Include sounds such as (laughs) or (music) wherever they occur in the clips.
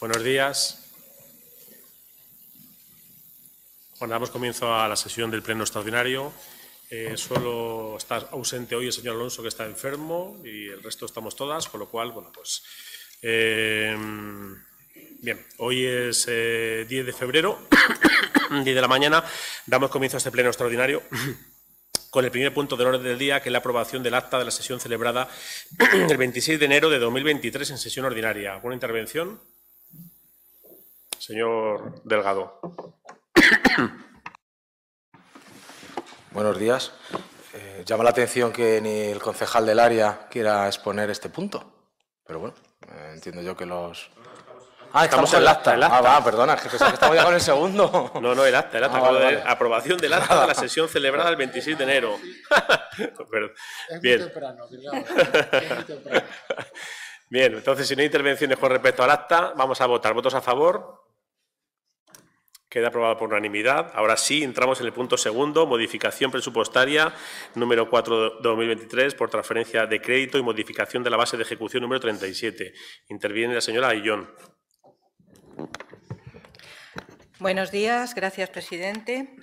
Buenos días. Bueno, damos comienzo a la sesión del Pleno Extraordinario. Eh, solo está ausente hoy el señor Alonso, que está enfermo, y el resto estamos todas, con lo cual, bueno, pues... Em, bien, hoy es 10 eh, de febrero, 10 (coughs) de la mañana, damos comienzo a este Pleno Extraordinario. (coughs) con el primer punto del orden del día, que es la aprobación del acta de la sesión celebrada (coughs) el 26 de enero de 2023 en sesión ordinaria. ¿Alguna intervención? Señor Delgado. Buenos días. Eh, llama la atención que ni el concejal del área quiera exponer este punto. Pero bueno, eh, entiendo yo que los... Ah, estamos, en el acta. Ah, va, perdona, jefe, estamos ya con el segundo. (laughs) No, no, el acta, el acta. Ah, aprobación del acta de la (laughs) sesión celebrada el 26 de enero. (laughs) Bien. ¿eh? Bien, entonces, si no hay intervenciones con respecto al acta, vamos a votar. ¿Votos a favor? Queda aprobada por unanimidad. Ahora sí, entramos en el punto segundo, modificación presupuestaria número 4 2023 por transferencia de crédito y modificación de la base de ejecución número 37. Interviene la señora Ayllón. Buenos días, gracias, presidente.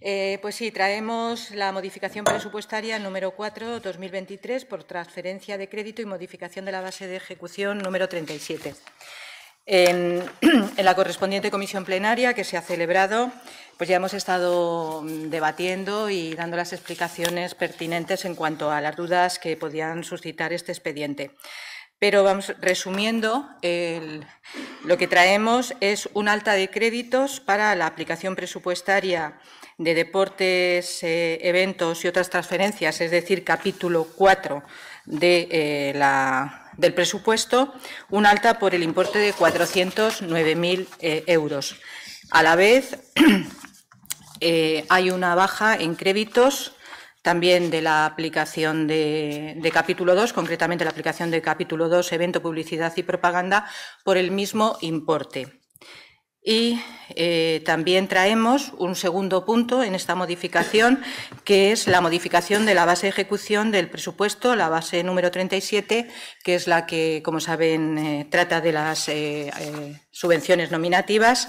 Eh, pues sí, traemos la modificación presupuestaria número 4 2023 por transferencia de crédito y modificación de la base de ejecución número 37. (clears throat) En, la correspondiente comisión plenaria que se ha celebrado, pues ya hemos estado mm, debatiendo y dando las explicaciones pertinentes en cuanto a las dudas que podían suscitar este expediente. Pero vamos, resumiendo, lo que traemos es un alta de créditos para la aplicación presupuestaria de deportes, eh, eventos y otras transferencias, es decir, capítulo 4 de eh, la del presupuesto, un alta por el importe de 409.000 eh, euros. A la vez, (clears throat) eh, hay una baja en créditos también de la aplicación de, de, capítulo 2, concretamente la aplicación de capítulo 2, evento, publicidad y propaganda, por el mismo importe. Y eh, también traemos un segundo punto en esta modificación, que es la modificación de la base de ejecución del presupuesto, la base número 37, que es la que, como saben, eh, trata de las eh, subvenciones nominativas,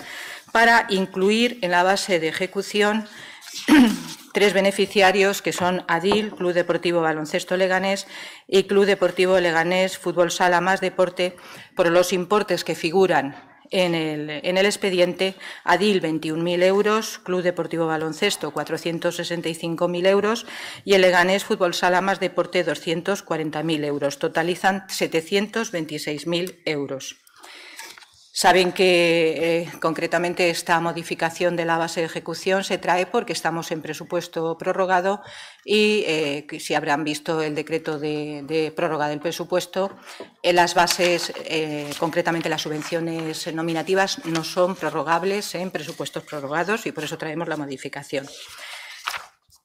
para incluir en la base de ejecución (clears throat) tres beneficiarios que son ADIL, Club Deportivo Baloncesto Leganés y Club Deportivo Leganés Fútbol Sala Más Deporte, por los importes que figuran en el, expediente ADIL 21.000 euros, Club Deportivo Baloncesto 465.000 euros y el Leganés Fútbol Sala más Deporte 240.000 euros. Totalizan 726.000 euros. Saben que eh, concretamente esta modificación de la base de ejecución se trae porque estamos en presupuesto prorrogado y eh, si habrán visto el decreto de, prórroga del presupuesto, en eh, las bases, concretamente las subvenciones nominativas, no son prorrogables en presupuestos prorrogados y por eso traemos la modificación.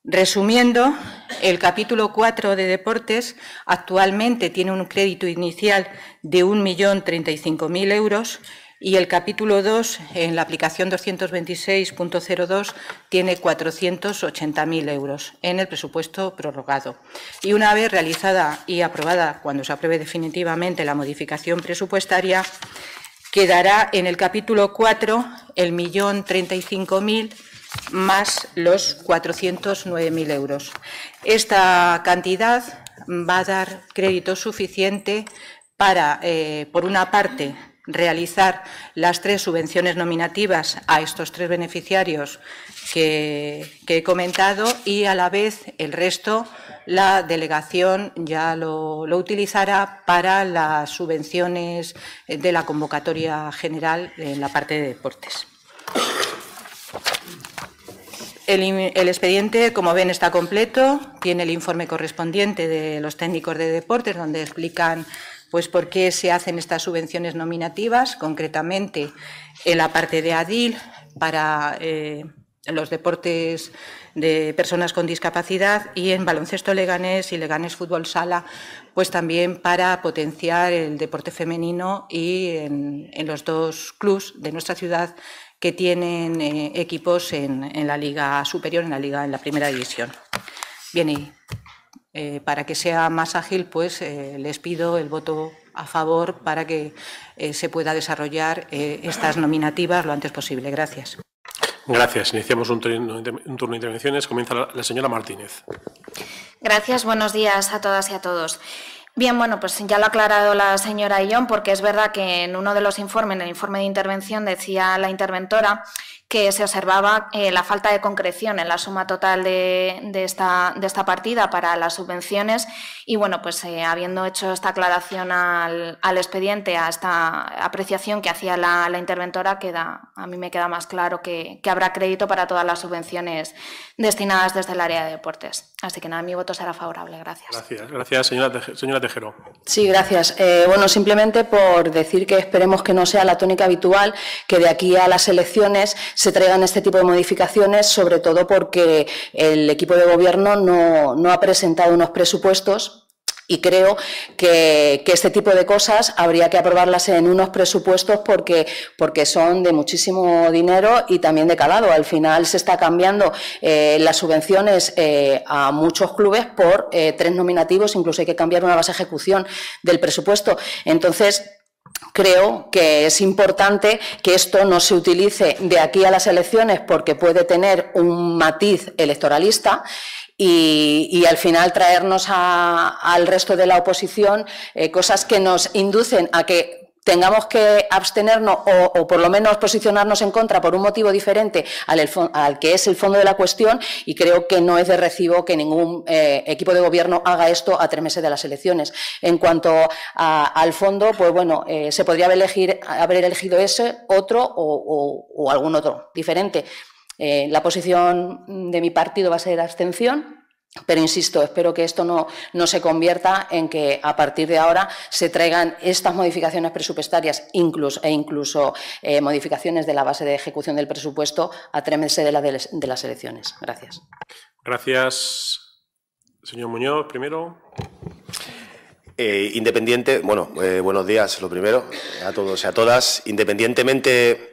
Resumiendo, el capítulo 4 de deportes actualmente tiene un crédito inicial de 1.035.000 euros y el capítulo 2, en la aplicación 226.02, tiene 480.000 euros en el presupuesto prorrogado. Y una vez realizada y aprobada, cuando se apruebe definitivamente la modificación presupuestaria, quedará en el capítulo 4 el millón 35.000 más los 409.000 euros. Esta cantidad va a dar crédito suficiente para, eh, por una parte, realizar las tres subvenciones nominativas a estos tres beneficiarios que, he comentado y a la vez el resto la delegación ya lo, utilizará para las subvenciones de la convocatoria general en la parte de deportes. El, el, expediente, como ven, está completo. Tiene el informe correspondiente de los técnicos de deportes, donde explican pues ¿por qué se hacen estas subvenciones nominativas? Concretamente, en la parte de ADIL, para eh, los deportes de personas con discapacidad y en baloncesto leganés y leganés fútbol sala, pues también para potenciar el deporte femenino y en, los dos clubes de nuestra ciudad que tienen eh, equipos en, en, la liga superior, en la liga, en la primera división. Bien, eh, para que sea más ágil, pues eh, les pido el voto a favor para que eh, se pueda desarrollar estas nominativas lo antes posible. Gracias. Gracias. Iniciamos un turno, de intervenciones. Comienza la, señora Martínez. Gracias. Buenos días a todas y a todos. Bien, bueno, pues ya lo ha aclarado la señora Ión, porque es verdad que en uno de los informes, en el informe de intervención, decía la interventora que se observaba eh, la falta de concreción en la suma total de, esta, de esta, partida para las subvenciones y bueno, pues eh, habiendo hecho esta aclaración al, expediente, a esta apreciación que hacía la, interventora, queda, a mí me queda más claro que habrá crédito para todas las subvenciones destinadas desde el área de deportes. Así que nada, mi voto será favorable. Gracias. Gracias, gracias señora, Tejero. Señora Sí, gracias. Eh, bueno, simplemente por decir que esperemos que no sea la tónica habitual que de aquí a las elecciones se traigan este tipo de modificaciones, sobre todo porque el equipo de gobierno no ha presentado unos presupuestos y creo que, este tipo de cosas habría que aprobarlas en unos presupuestos porque, porque son de muchísimo dinero y también de calado. Al final se está cambiando eh, las subvenciones eh, a muchos clubes por eh, tres nominativos, incluso hay que cambiar una base de ejecución del presupuesto. Entonces, Creo que es importante que esto no se utilice de aquí a las elecciones porque puede tener un matiz electoralista y, al final traernos a, al resto de la oposición eh, cosas que nos inducen a que tengamos que abstenernos o, o, por lo menos posicionarnos en contra por un motivo diferente al, que es el fondo de la cuestión y creo que no es de recibo que ningún eh, equipo de gobierno haga esto a tres meses de las elecciones. En cuanto al fondo, pues bueno, eh, se podría haber, elegir, haber elegido ese, otro o algún otro diferente. Eh, la posición de mi partido va a ser abstención, pero insisto, espero que esto no, no, se convierta en que a partir de ahora se traigan estas modificaciones presupuestarias incluso, e incluso eh, modificaciones de la base de ejecución del presupuesto a tres meses de, la de, las elecciones. Gracias. Gracias, señor Muñoz. Primero. Eh, independiente, bueno, buenos días, lo primero, a todos y a todas. Independientemente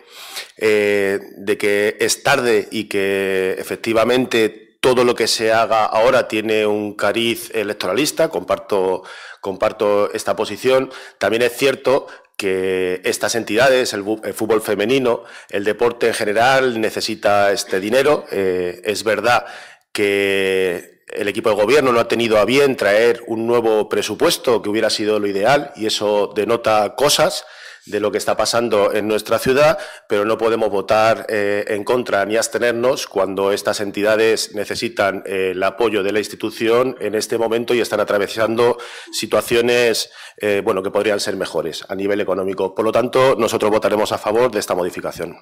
eh, de que es tarde y que efectivamente todo lo que se haga ahora tiene un cariz electoralista, comparto, comparto esta posición. También es cierto que estas entidades, el, fútbol femenino, el deporte en general necesita este dinero. Eh, es verdad que el equipo de gobierno no ha tenido a bien traer un nuevo presupuesto que hubiera sido lo ideal y eso denota cosas de lo que está pasando en nuestra ciudad, pero no podemos votar eh, en contra ni abstenernos cuando estas entidades necesitan eh, el apoyo de la institución en este momento y están atravesando situaciones eh, bueno, que podrían ser mejores a nivel económico. Por lo tanto, nosotros votaremos a favor de esta modificación.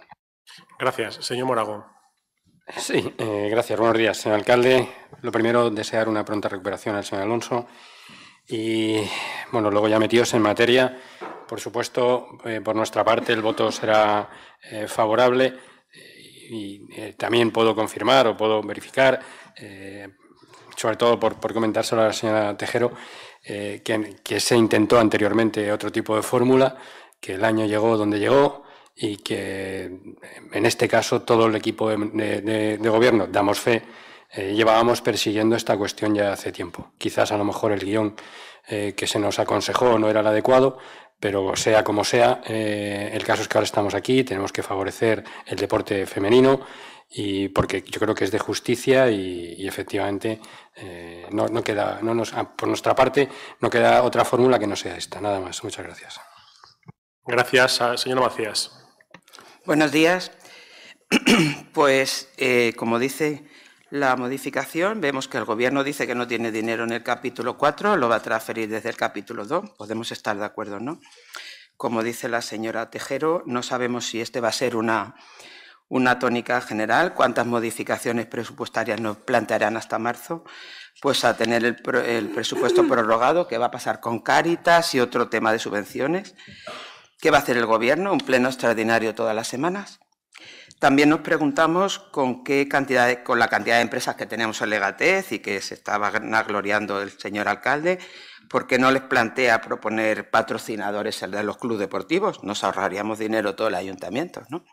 Gracias. Señor Moragón. Sí, gracias. Buenos días, señor alcalde. Lo primero, desear una pronta recuperación al señor Alonso. Y bueno, luego ya metidos en materia, por supuesto, eh, por nuestra parte el voto será eh, favorable y eh, también puedo confirmar o puedo verificar, sobre todo por, comentárselo a la señora Tejero, que, se intentó anteriormente otro tipo de fórmula, que el año llegó donde llegó y que en este caso todo el equipo de gobierno, damos fe, eh, llevábamos persiguiendo esta cuestión ya hace tiempo. Quizás a lo mejor el guión eh, que se nos aconsejó no era el adecuado, pero sea como sea, eh, el caso es que ahora estamos aquí, tenemos que favorecer el deporte femenino y porque yo creo que es de justicia y, efectivamente no, queda, ah, por nuestra parte, no queda otra fórmula que no sea esta. Nada más. Muchas gracias. Gracias, ah, señora Macías. Buenos días. (clears throat) Pues, como dice la modificación. Vemos que el Gobierno dice que no tiene dinero en el capítulo 4, lo va a transferir desde el capítulo 2. Podemos estar de acuerdo, ¿no? Como dice la señora Tejero, no sabemos si este va a ser una, una tónica general, cuántas modificaciones presupuestarias nos plantearán hasta marzo, pues a tener el, el, presupuesto (clears throat) prorrogado, qué va a pasar con Cáritas y otro tema de subvenciones, qué va a hacer el Gobierno, un pleno extraordinario todas las semanas. También nos preguntamos con qué cantidad con la cantidad de empresas que tenemos en Legatez y que se estaba gloriando el señor alcalde, ¿por qué no les plantea proponer patrocinadores el de los clubes deportivos? Nos ahorraríamos dinero todo el ayuntamiento, ¿no?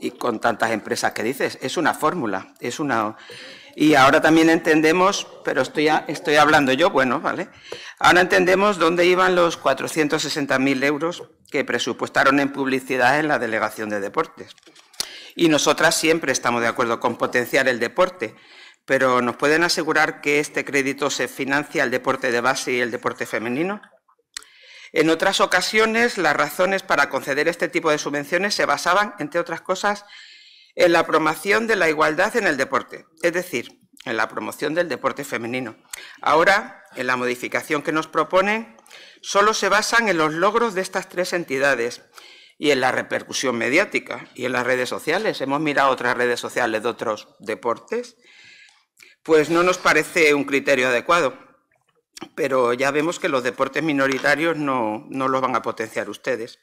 Y con tantas empresas que dices, es una fórmula, es una y ahora también entendemos, pero estoy, estoy hablando yo, bueno, ¿vale? Ahora entendemos dónde iban los 460.000 euros que presupuestaron en publicidad en la Delegación de Deportes. Y nosotras siempre estamos de acuerdo con potenciar el deporte, pero ¿nos pueden asegurar que este crédito se financia el deporte de base y el deporte femenino? En otras ocasiones, las razones para conceder este tipo de subvenciones se basaban, entre otras cosas, en la promoción de la igualdad en el deporte, es decir, en la promoción del deporte femenino. Ahora, en la modificación que nos proponen, solo se basan en los logros de estas tres entidades y en la repercusión mediática y en las redes sociales. Hemos mirado otras redes sociales de otros deportes, pues no nos parece un criterio adecuado. Pero ya vemos que los deportes minoritarios no, no los van a potenciar ustedes.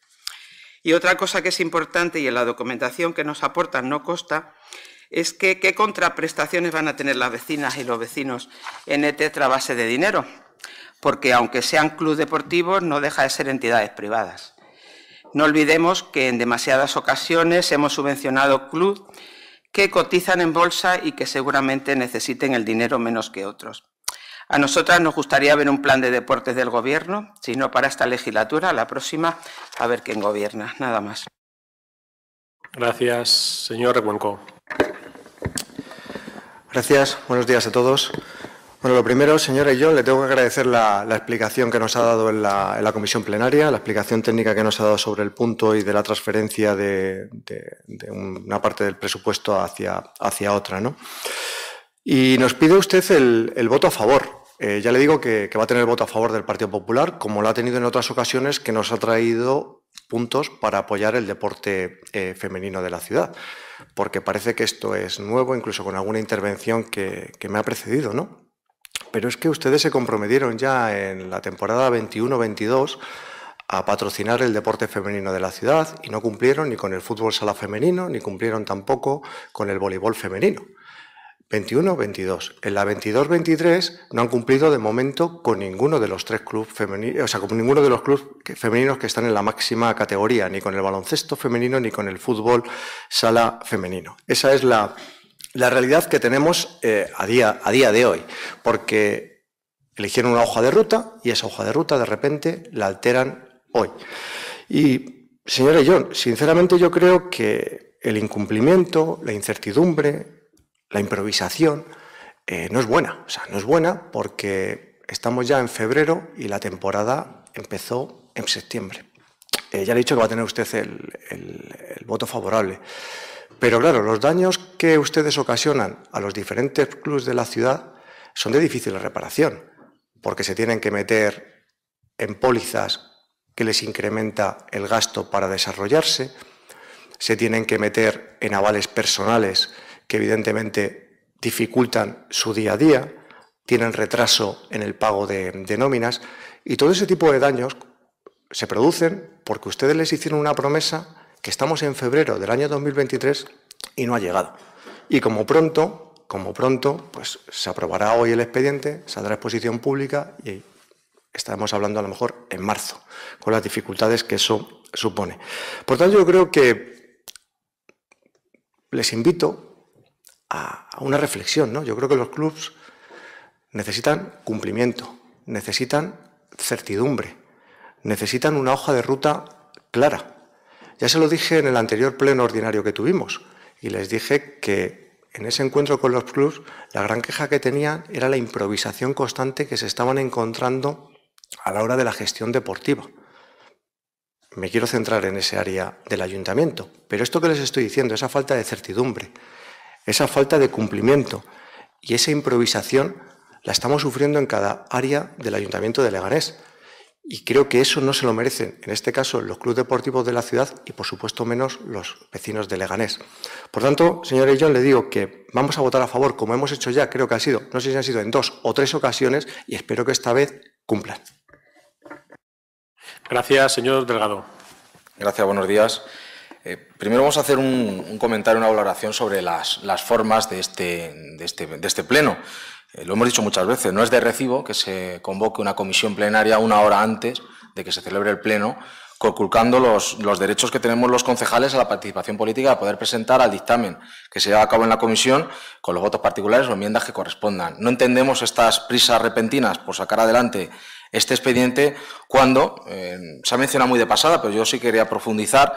Y otra cosa que es importante y en la documentación que nos aportan no consta es que qué contraprestaciones van a tener las vecinas y los vecinos en ETETRA base de dinero, porque aunque sean clubes deportivos no deja de ser entidades privadas. No olvidemos que en demasiadas ocasiones hemos subvencionado clubes que cotizan en bolsa y que seguramente necesiten el dinero menos que otros. A nosotras nos gustaría ver un plan de deportes del Gobierno, si no para esta legislatura, la próxima, a ver quién gobierna. Nada más. Gracias, señor Recuenco. Gracias, buenos días a todos. Bueno, lo primero, señora y yo, le tengo que agradecer la, explicación que nos ha dado en la, comisión plenaria, la explicación técnica que nos ha dado sobre el punto y de la transferencia de, una parte del presupuesto hacia, hacia otra. ¿no? Y nos pide usted el, voto a favor. Eh, ya le digo que, va a tener el voto a favor del Partido Popular, como lo ha tenido en otras ocasiones que nos ha traído puntos para apoyar el deporte eh, femenino de la ciudad, porque parece que esto es nuevo, incluso con alguna intervención que me ha precedido, ¿no? Pero es que ustedes se comprometieron ya en la temporada 21-22 a patrocinar el deporte femenino de la ciudad y no cumplieron ni con el fútbol sala femenino, ni cumplieron tampoco con el voleibol femenino. 21-22. En la 22-23 no han cumplido de momento con ninguno de los tres clubes femeninos, o sea, con ninguno de los clubes femeninos que están en la máxima categoría, ni con el baloncesto femenino ni con el fútbol sala femenino. Esa es la la realidad que tenemos eh, a, día, a día de hoy, porque eligieron una hoja de ruta y esa hoja de ruta de repente la alteran hoy. Y, señora yo sinceramente yo creo que el incumplimiento, la incertidumbre, la improvisación, eh, no es buena. O sea, no es buena porque estamos ya en febrero y la temporada empezó en septiembre. Eh, ya le he dicho que va a tener usted el voto favorable. Pero claro, los daños que ustedes ocasionan a los diferentes clubes de la ciudad son de difícil reparación, porque se tienen que meter en pólizas que les incrementa el gasto para desarrollarse, se tienen que meter en avales personales que evidentemente dificultan su día a día, tienen retraso en el pago de, nóminas y todo ese tipo de daños se producen porque ustedes les hicieron una promesa que estamos en febrero del año 2023 y no ha llegado. Y como pronto, como pronto, pues se aprobará hoy el expediente, saldrá exposición pública y estaremos hablando a lo mejor en marzo, con las dificultades que eso supone. Por tanto, yo creo que les invito a, una reflexión, ¿no? Yo creo que los clubs necesitan cumplimiento, necesitan certidumbre, necesitan una hoja de ruta clara. Ya se lo dije en el anterior pleno ordinario que tuvimos y les dije que en ese encuentro con los clubs la gran queja que tenían era la improvisación constante que se estaban encontrando a la hora de la gestión deportiva. Me quiero centrar en ese área del ayuntamiento, pero esto que les estoy diciendo, esa falta de certidumbre, esa falta de cumplimiento y esa improvisación la estamos sufriendo en cada área del ayuntamiento de Leganés. Y creo que eso no se lo merecen, en este caso, los clubes deportivos de la ciudad y, por supuesto, menos los vecinos de Leganés. Por tanto, señor yo le digo que vamos a votar a favor, como hemos hecho ya, creo que ha sido, no sé si han sido en dos o tres ocasiones, y espero que esta vez cumplan. Gracias, señor Delgado. Gracias, buenos días. Eh, primero vamos a hacer un, comentario, una valoración sobre las, formas de este, de este, de este pleno. Eh, lo hemos dicho muchas veces, no es de recibo que se convoque una comisión plenaria una hora antes de que se celebre el Pleno, conculcando los, derechos que tenemos los concejales a la participación política, a poder presentar al dictamen que se lleva a cabo en la comisión con los votos particulares o enmiendas que correspondan. No entendemos estas prisas repentinas por sacar adelante este expediente cuando, eh, se ha mencionado muy de pasada, pero yo sí quería profundizar,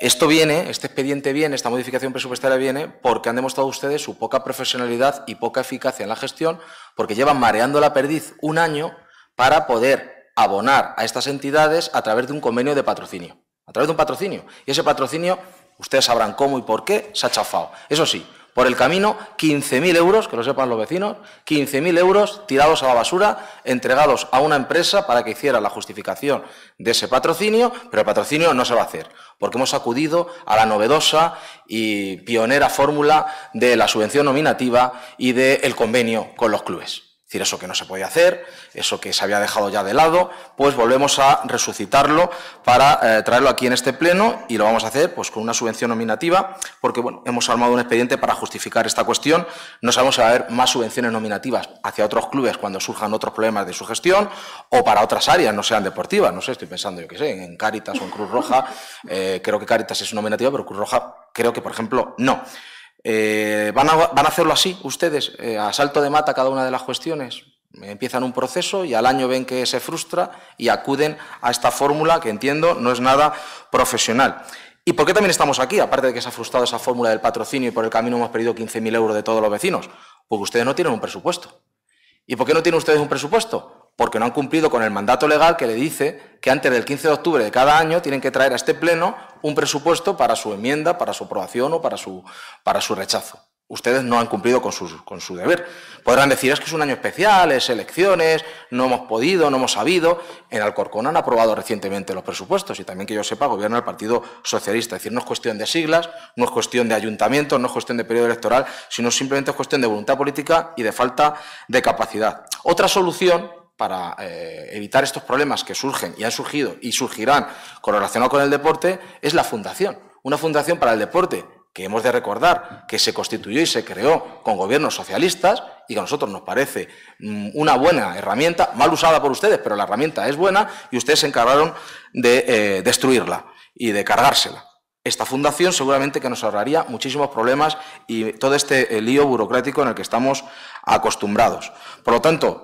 esto viene, este expediente viene, esta modificación presupuestaria viene porque han demostrado ustedes su poca profesionalidad y poca eficacia en la gestión, porque llevan mareando la perdiz un año para poder abonar a estas entidades a través de un convenio de patrocinio. A través de un patrocinio. Y ese patrocinio, ustedes sabrán cómo y por qué, se ha chafado. Eso sí, por el camino 15.000 euros, que lo sepan los vecinos, 15.000 euros tirados a la basura, entregados a una empresa para que hiciera la justificación de ese patrocinio, pero el patrocinio no se va a hacer, porque hemos acudido a la novedosa y pionera fórmula de la subvención nominativa y del convenio con los clubes decir, eso que no se podía hacer, eso que se había dejado ya de lado, pues volvemos a resucitarlo para eh, traerlo aquí en este pleno y lo vamos a hacer pues, con una subvención nominativa, porque hemos armado un expediente para justificar esta cuestión. No sabemos si va a haber más subvenciones nominativas hacia otros clubes cuando surjan otros problemas de su gestión o para otras áreas, no sean deportivas. No sé, estoy pensando, yo qué sé, en Cáritas o en Cruz Roja. Eh, creo que Cáritas es nominativa, pero Cruz Roja creo que, por ejemplo, no. Eh, ¿van, a, ¿van, a, hacerlo así ustedes? Eh, ¿A salto de mata cada una de las cuestiones? Empiezan un proceso y al año ven que se frustra y acuden a esta fórmula que entiendo no es nada profesional. ¿Y por qué también estamos aquí? Aparte de que se ha frustrado esa fórmula del patrocinio y por el camino hemos perdido 15.000 euros de todos los vecinos. Porque ustedes no tienen un presupuesto. ¿Y por qué no tienen ustedes un presupuesto? porque no han cumplido con el mandato legal que le dice que antes del 15 de octubre de cada año tienen que traer a este Pleno un presupuesto para su enmienda, para su aprobación o para su, para su rechazo. Ustedes no han cumplido con, con su deber. Podrán decir, es que es un año especial, es elecciones, no hemos podido, no hemos sabido. En Alcorcón han aprobado recientemente los presupuestos y también que yo sepa gobierna el Partido Socialista. Es decir, no es cuestión de siglas, no es cuestión de ayuntamiento, no es cuestión de periodo electoral, sino simplemente es cuestión de voluntad política y de falta de capacidad. Otra solución para eh, evitar estos problemas que surgen y han surgido y surgirán con relación con el deporte es la fundación. Una fundación para el deporte que hemos de recordar que se constituyó y se creó con gobiernos socialistas y que a nosotros nos parece mm, una buena herramienta, mal usada por ustedes, pero la herramienta es buena y ustedes se encargaron de eh, destruirla y de cargársela. Esta fundación seguramente que nos ahorraría muchísimos problemas y todo este eh, lío burocrático en el que estamos acostumbrados. Por lo tanto,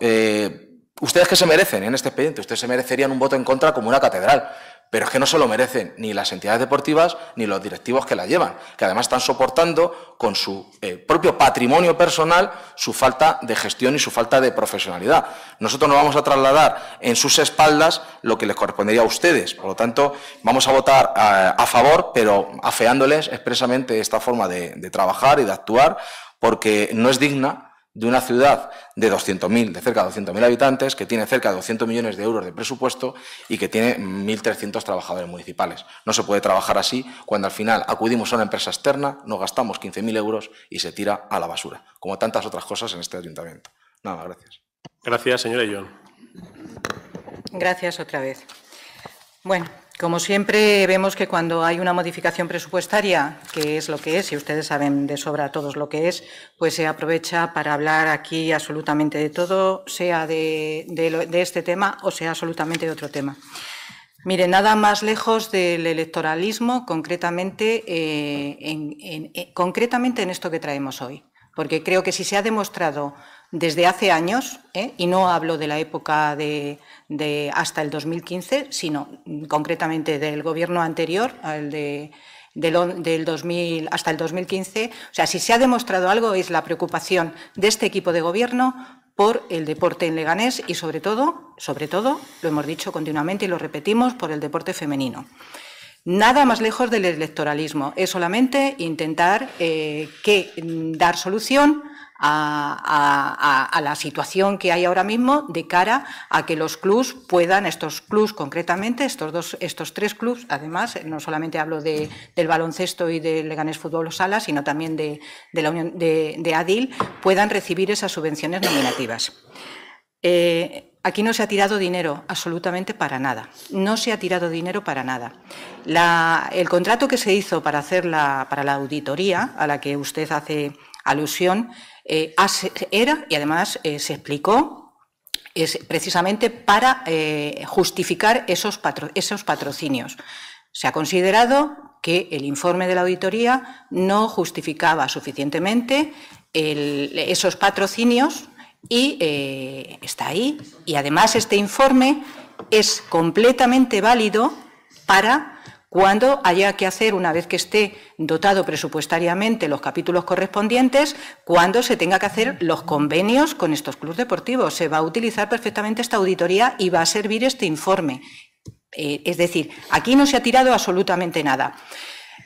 ¿Ustedes que se merecen ¿eh? en este expediente? Ustedes se merecerían un voto en contra como una catedral. Pero es que no se lo merecen ni las entidades deportivas ni los directivos que la llevan, que además están soportando con su eh, propio patrimonio personal su falta de gestión y su falta de profesionalidad. Nosotros no vamos a trasladar en sus espaldas lo que les correspondería a ustedes. Por lo tanto, vamos a votar eh, a, favor, pero afeándoles expresamente esta forma de trabajar y de actuar, porque no es digna de una ciudad de 200.000, de cerca de 200.000 habitantes, que tiene cerca de 200 millones de euros de presupuesto y que tiene 1.300 trabajadores municipales. No se puede trabajar así cuando al final acudimos a una empresa externa, nos gastamos 15.000 euros y se tira a la basura, como tantas otras cosas en este ayuntamiento. Nada, gracias. Gracias, señora John. Gracias otra vez. Bueno, como siempre, vemos que cuando hay una modificación presupuestaria, que es lo que es, y ustedes saben de sobra todos lo que es, pues se aprovecha para hablar aquí absolutamente de todo, sea de, este tema o sea absolutamente de otro tema. Mire, nada más lejos del electoralismo, concretamente, eh, eh, concretamente en esto que traemos hoy. Porque creo que si se ha demostrado desde hace años, ¿eh? y no hablo de la época de, hasta el 2015, sino concretamente del gobierno anterior, al de, del, 2000 hasta el 2015. O sea, si se ha demostrado algo es la preocupación de este equipo de gobierno por el deporte en Leganés y sobre todo, sobre todo, lo hemos dicho continuamente y lo repetimos, por el deporte femenino. Nada más lejos del electoralismo, es solamente intentar eh, que, mm, dar solución a, la situación que hay ahora mismo de cara a que los clubs puedan, estos clubs concretamente, estos, dos, estos tres clubs, además, no solamente hablo de, del baloncesto y del Leganés Fútbol Sala, sino también de, la Unión de, Adil, puedan recibir esas subvenciones nominativas. Eh, aquí no se ha tirado dinero absolutamente para nada. No se ha tirado dinero para nada. el contrato que se hizo para hacer la, para la auditoría a la que usted hace alusión eh, era y además eh, se explicó es precisamente para eh, justificar esos, esos patrocinios. Se ha considerado que el informe de la auditoría no justificaba suficientemente esos patrocinios y está ahí. Y además este informe es completamente válido para cuando haya que hacer, una vez que esté dotado presupuestariamente los capítulos correspondientes, cuando se tenga que hacer los convenios con estos clubes deportivos. Se va a utilizar perfectamente esta auditoría y va a servir este informe. Eh, es decir, aquí no se ha tirado absolutamente nada.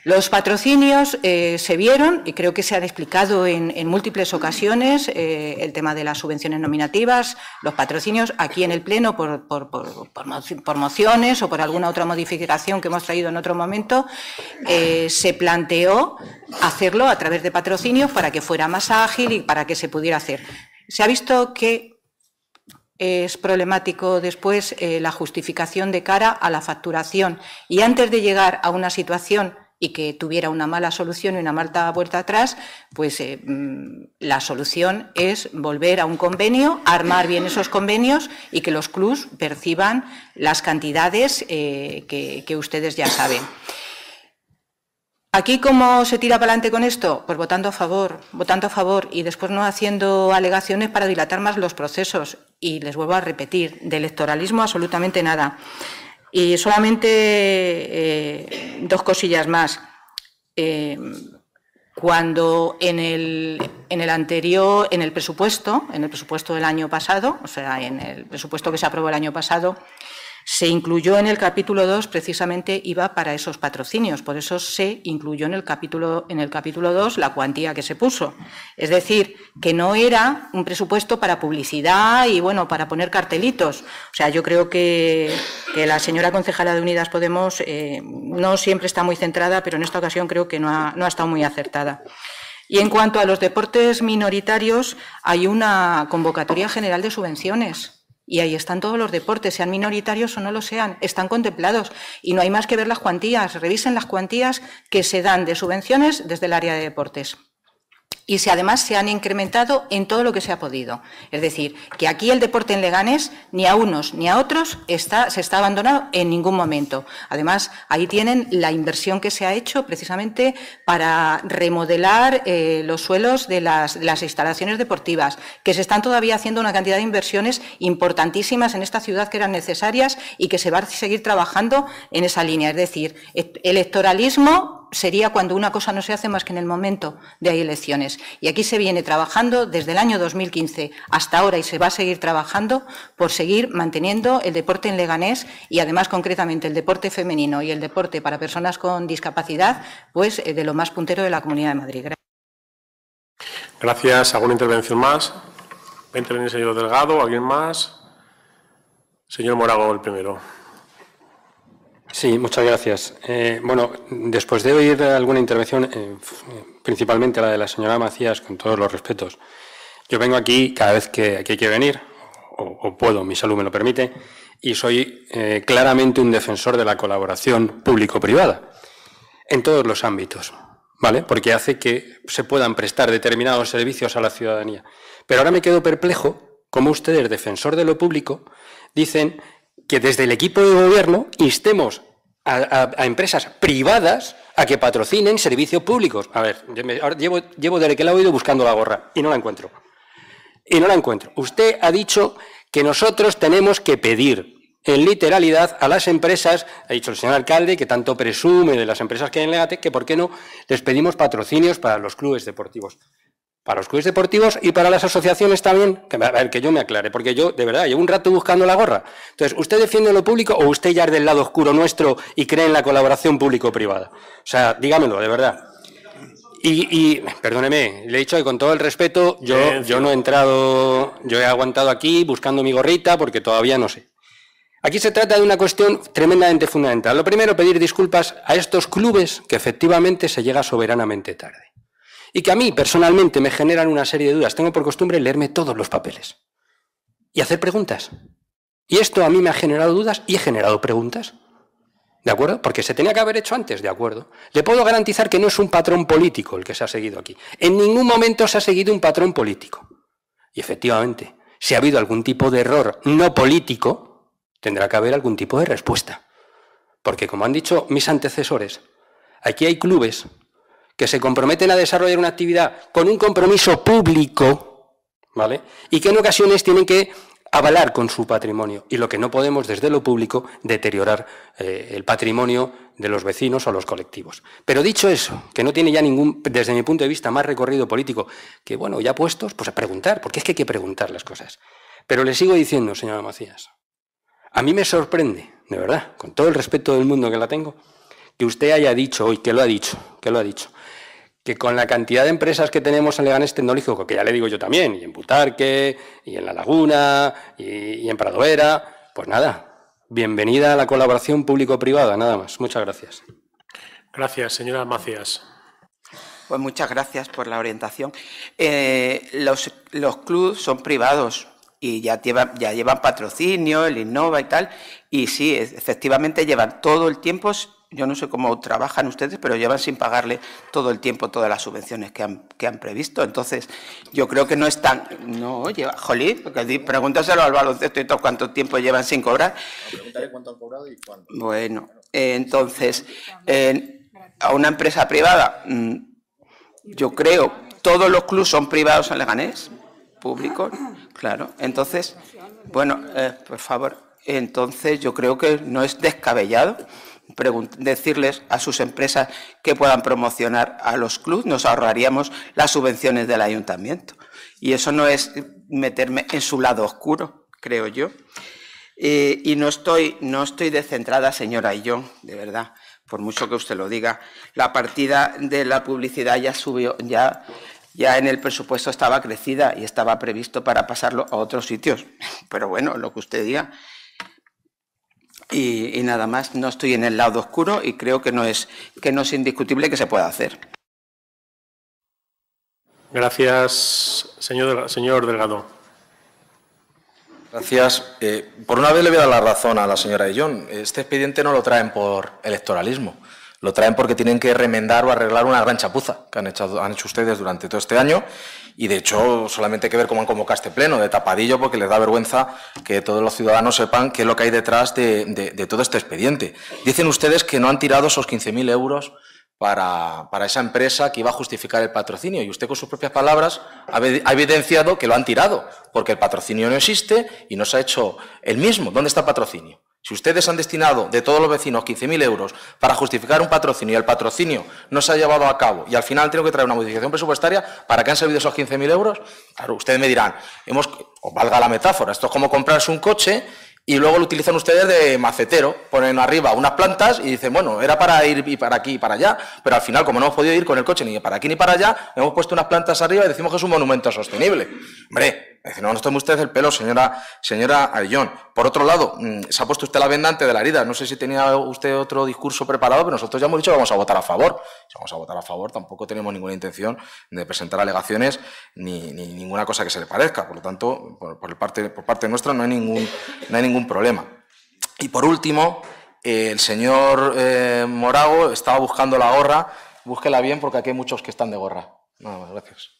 Los patrocinios eh, se vieron, y creo que se han explicado en, múltiples ocasiones, eh, el tema de las subvenciones nominativas, los patrocinios aquí en el Pleno por, por, por, mociones o por alguna otra modificación que hemos traído en otro momento, eh, se planteó hacerlo a través de patrocinios para que fuera más ágil y para que se pudiera hacer. Se ha visto que es problemático después la justificación de cara a la facturación y antes de llegar a una situación y que tuviera una mala solución y una mala vuelta atrás, pues eh, mm, la solución es volver a un convenio, armar bien esos convenios y que los clubs perciban las cantidades eh, que, que ustedes ya saben. Aquí, ¿cómo se tira para adelante con esto? Pues votando a favor, votando a favor y después no haciendo alegaciones para dilatar más los procesos. Y les vuelvo a repetir, de electoralismo absolutamente nada. Y solamente eh, dos cosillas más. Eh, cuando en el, en el, anterior, en el presupuesto, en el presupuesto del año pasado, o sea, en el presupuesto que se aprobó el año pasado, se incluyó en el capítulo 2, precisamente iba para esos patrocinios, por eso se incluyó en el capítulo, en el capítulo 2 la cuantía que se puso. Es decir, que no era un presupuesto para publicidad y bueno, para poner cartelitos. O sea, yo creo que, la señora concejala de Unidas Podemos eh, no siempre está muy centrada, pero en esta ocasión creo que no ha, no ha estado muy acertada. Y en cuanto a los deportes minoritarios, hay una convocatoria general de subvenciones y ahí están todos los deportes, sean minoritarios o no lo sean, están contemplados. Y no hay más que ver las cuantías. Revisen las cuantías que se dan de subvenciones desde el área de deportes y si además se han incrementado en todo lo que se ha podido. Es decir, que aquí el deporte en Leganes ni a unos ni a otros está, se está abandonado en ningún momento. Además, ahí tienen la inversión que se ha hecho precisamente para remodelar eh, los suelos de las, las, instalaciones deportivas, que se están todavía haciendo una cantidad de inversiones importantísimas en esta ciudad que eran necesarias y que se va a seguir trabajando en esa línea. Es decir, e, electoralismo sería cuando una cosa no se hace más que en el momento de hay elecciones. Y aquí se viene trabajando desde el año 2015 hasta ahora y se va a seguir trabajando por seguir manteniendo el deporte en Leganés y además concretamente el deporte femenino y el deporte para personas con discapacidad, pues eh, de lo más puntero de la Comunidad de Madrid. Gracias. ¿Alguna intervención más? ¿Va a intervenir el señor Delgado? ¿Alguien más? Señor Morago, el primero. Sí, muchas gracias. Eh, bueno, después de oír alguna intervención, eh, principalmente la de la señora Macías, con todos los respetos, yo vengo aquí cada vez que, hay que venir, o, puedo, mi salud me lo permite, y soy eh, claramente un defensor de la colaboración público-privada en todos los ámbitos, ¿vale? Porque hace que se puedan prestar determinados servicios a la ciudadanía. Pero ahora me quedo perplejo como ustedes, defensor de lo público, dicen que desde el equipo de gobierno instemos a, empresas privadas a que patrocinen servicios públicos. A ver, llevo, llevo desde que la he oído buscando la gorra y no la encuentro. Y no la encuentro. Usted ha dicho que nosotros tenemos que pedir en literalidad a las empresas, ha dicho el señor alcalde, que tanto presume de las empresas que hay en Legate, que por qué no les pedimos patrocinios para los clubes deportivos para los clubes deportivos y para las asociaciones también, que, yo me aclare, porque yo de verdad llevo un rato buscando la gorra. Entonces, ¿usted defiende lo público o usted ya es del lado oscuro nuestro y cree en la colaboración público-privada? O sea, dígamelo, de verdad. Y, perdóneme, le he dicho que con todo el respeto, yo, yo no he entrado, yo he aguantado aquí buscando mi gorrita porque todavía no sé. Aquí se trata de una cuestión tremendamente fundamental. Lo primero, pedir disculpas a estos clubes que efectivamente se llega soberanamente tarde y que a mí personalmente me generan una serie de dudas. Tengo por costumbre leerme todos los papeles y hacer preguntas. Y esto a mí me ha generado dudas y he generado preguntas. ¿De acuerdo? Porque se tenía que haber hecho antes, ¿de acuerdo? Le puedo garantizar que no es un patrón político el que se ha seguido aquí. En ningún momento se ha seguido un patrón político. Y efectivamente, si ha habido algún tipo de error no político, tendrá que haber algún tipo de respuesta. Porque como han dicho mis antecesores, aquí hay clubes que se comprometen a desarrollar una actividad con un compromiso público, ¿vale? Y que en ocasiones tienen que avalar con su patrimonio. Y lo que no podemos desde lo público deteriorar eh, el patrimonio de los vecinos o los colectivos. Pero dicho eso, que no tiene ya ningún, desde mi punto de vista, más recorrido político, que bueno, ya puestos, pues a preguntar, porque es que hay que preguntar las cosas. Pero le sigo diciendo, señora Macías, a mí me sorprende, de verdad, con todo el respeto del mundo que la tengo, que usted haya dicho hoy, que lo ha dicho, que lo ha dicho, que con la cantidad de empresas que tenemos en Leganés Tecnológico, que ya le digo yo también, y en Butarque, y en La Laguna, y, en Pradovera, pues nada, bienvenida a la colaboración público-privada, nada más. Muchas gracias. Gracias, señora Macías. Pues muchas gracias por la orientación. Eh, los, los clubs son privados y ya ya llevan patrocinio, el Innova y tal, y sí, efectivamente llevan todo el tiempo yo no sé cómo trabajan ustedes, pero llevan sin pagarle todo el tiempo todas las subvenciones que han, previsto. Entonces, yo creo que no están. No, lleva. Jolín, pregúntaselo al baloncesto y cuánto tiempo llevan sin cobrar. Preguntaré cuánto han cobrado y cuánto. Bueno, eh, entonces, a una empresa privada, mm, yo creo, todos los clubes son privados en Leganés, públicos, claro. Entonces, bueno, eh, por favor, entonces yo creo que no es descabellado decirles a sus empresas que puedan promocionar a los clubs nos ahorraríamos las subvenciones del ayuntamiento. Y eso no es meterme en su lado oscuro, creo yo. y no estoy, no estoy descentrada, señora y yo de verdad, por mucho que usted lo diga. La partida de la publicidad ya subió, ya, ya en el presupuesto estaba crecida y estaba previsto para pasarlo a otros sitios. Pero bueno, lo que usted diga y, nada más, no estoy en el lado oscuro y creo que no es, que no es indiscutible que se pueda hacer. Gracias, señor, señor Delgado. Gracias. Eh, por una vez le voy a dar la razón a la señora Ayllón. Este expediente no lo traen por electoralismo. Lo traen porque tienen que remendar o arreglar una gran chapuza que han, hecho, han hecho ustedes durante todo este año y de hecho, solamente hay que ver cómo han convocado este pleno, de tapadillo, porque les da vergüenza que todos los ciudadanos sepan qué es lo que hay detrás de, todo este expediente. Dicen ustedes que no han tirado esos 15.000 euros para, para, esa empresa que iba a justificar el patrocinio. Y usted, con sus propias palabras, ha evidenciado que lo han tirado, porque el patrocinio no existe y no se ha hecho el mismo. ¿Dónde está el patrocinio? Si ustedes han destinado de todos los vecinos 15.000 euros para justificar un patrocinio y el patrocinio no se ha llevado a cabo y al final tengo que traer una modificación presupuestaria, ¿para qué han servido esos 15.000 euros? Claro, ustedes me dirán, hemos, valga la metáfora, esto es como comprarse un coche y luego lo utilizan ustedes de macetero, ponen arriba unas plantas y dicen, bueno, era para ir y para aquí y para allá, pero al final, como no hemos podido ir con el coche ni para aquí ni para allá, hemos puesto unas plantas arriba y decimos que es un monumento sostenible. Hombre, Dice, no, no tome usted el pelo, señora, señora Ayllón. Por otro lado, mm, se ha puesto usted la vendante de la herida. No sé si tenía usted otro discurso preparado, pero nosotros ya hemos dicho que vamos a votar a favor. Si vamos a votar a favor, tampoco tenemos ninguna intención de presentar alegaciones ni, ninguna cosa que se le parezca. Por lo tanto, por, parte, por parte nuestra no hay, ningún, no hay ningún problema. Y por último, el señor eh, Morago estaba buscando la gorra. Búsquela bien porque aquí hay muchos que están de gorra. Nada más, gracias.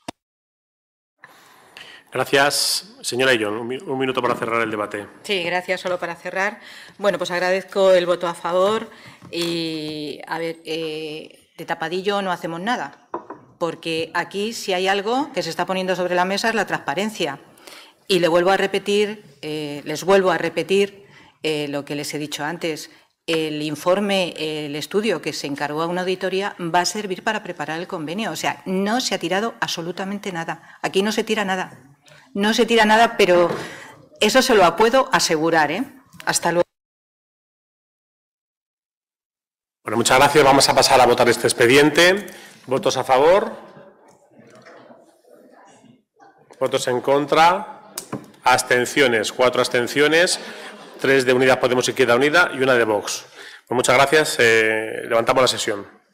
Gracias. Señora Ayllón, un minuto para cerrar el debate. Sí, gracias. Solo para cerrar. Bueno, pues agradezco el voto a favor y, a ver, eh, de tapadillo no hacemos nada, porque aquí si hay algo que se está poniendo sobre la mesa es la transparencia. Y le vuelvo a repetir, eh, les vuelvo a repetir eh, lo que les he dicho antes. El informe, el estudio que se encargó a una auditoría va a servir para preparar el convenio. O sea, no se ha tirado absolutamente nada. Aquí no se tira nada no se tira nada, pero eso se lo puedo asegurar. ¿eh? Hasta luego. Bueno, muchas gracias. Vamos a pasar a votar este expediente. ¿Votos a favor? ¿Votos en contra? Abstenciones. Cuatro abstenciones. Tres de Unidas Podemos y Izquierda Unida y una de Vox. Pues muchas gracias. Eh, levantamos la sesión.